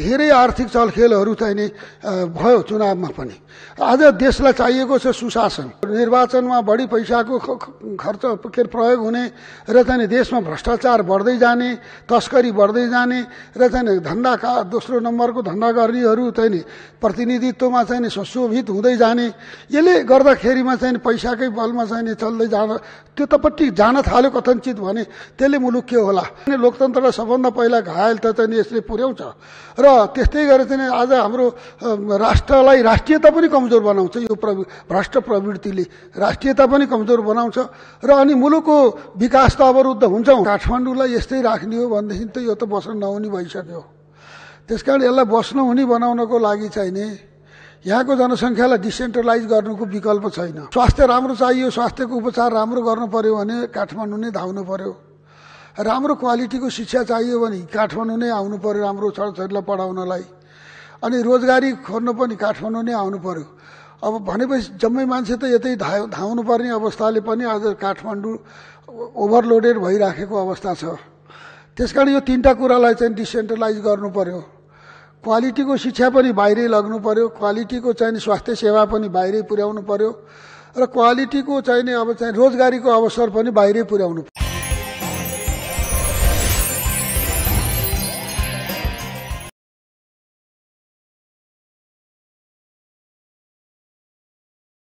धेरै आर्थिक चलखेलहरू नि भयो चुनावमा पनि आज देशलाई चाहिएको छ सुशासन निर्वाचनमा बढी पैसाको खर्च के प्रयोग हुने र चाहिँ देशमा भ्रष्टाचार बढ्दै जाने तस्करी बढ्दै जाने र चाहिँ धन्दा का दोस्रो नम्बरको धन्दा गर्नेहरू चाहिँ प्रतिनिधित्वमा चाहिँ नि सुशोभित हुँदै जाने यसले गर्दाखेरिमा चाहिँ पैसाकै बलमा चाहिँ नि चल्दै जान तपट्टि जान थाल्यो कथनचित भने त्यसले मुलुक के होला लोकतन्त्रलाई सबभन्दा पहिला घायल त चाहिँ यसले पुर्याउँछ र त्यस्तै गरेर चाहिँ आज हाम्रो राष्ट्रलाई राष्ट्रियता पनि कमजोर बनाउँछ यो प्रवि भ्रष्ट प्रवृत्तिले राष्ट्रियता पनि कमजोर बनाउँछ र अनि मुलुकको विकास त अवरुद्ध हुन्छ काठमाडौँलाई यस्तै राख्ने हो भनेदेखि त यो त बस्न नहुने भइसक्यो त्यस कारण यसलाई बस्न हुने बनाउनको लागि चाहिँ नि यहाँको जनसङ्ख्यालाई डिसेन्ट्रलाइज गर्नुको विकल्प छैन स्वास्थ्य राम्रो चाहियो स्वास्थ्यको उपचार राम्रो गर्नु पर्यो भने काठमाडौँ नै धाउनु पर्यो राम्रो क्वालिटीको शिक्षा चाहियो भने काठमाडौँ नै आउनु पऱ्यो राम्रो छोराछोरीलाई पढाउनलाई अनि रोजगारी खोज्न पनि काठमाडौँ नै आउनु पऱ्यो अब भनेपछि जम्मै मान्छे त यतै धा पर्ने अवस्थाले पनि आज काठमाडौँ ओभरलोडेड भइराखेको अवस्था छ त्यस कारण यो तिनवटा कुरालाई चाहिँ डिसेन्ट्रलाइज गर्नु पऱ्यो क्वालिटीको शिक्षा पनि बाहिरै लग्नु पऱ्यो क्वालिटीको चाहिँ स्वास्थ्य सेवा पनि बाहिरै पुर्याउनु पऱ्यो र क्वालिटीको चाहिने अब चाहिँ रोजगारीको अवसर पनि बाहिरै पुर्याउनु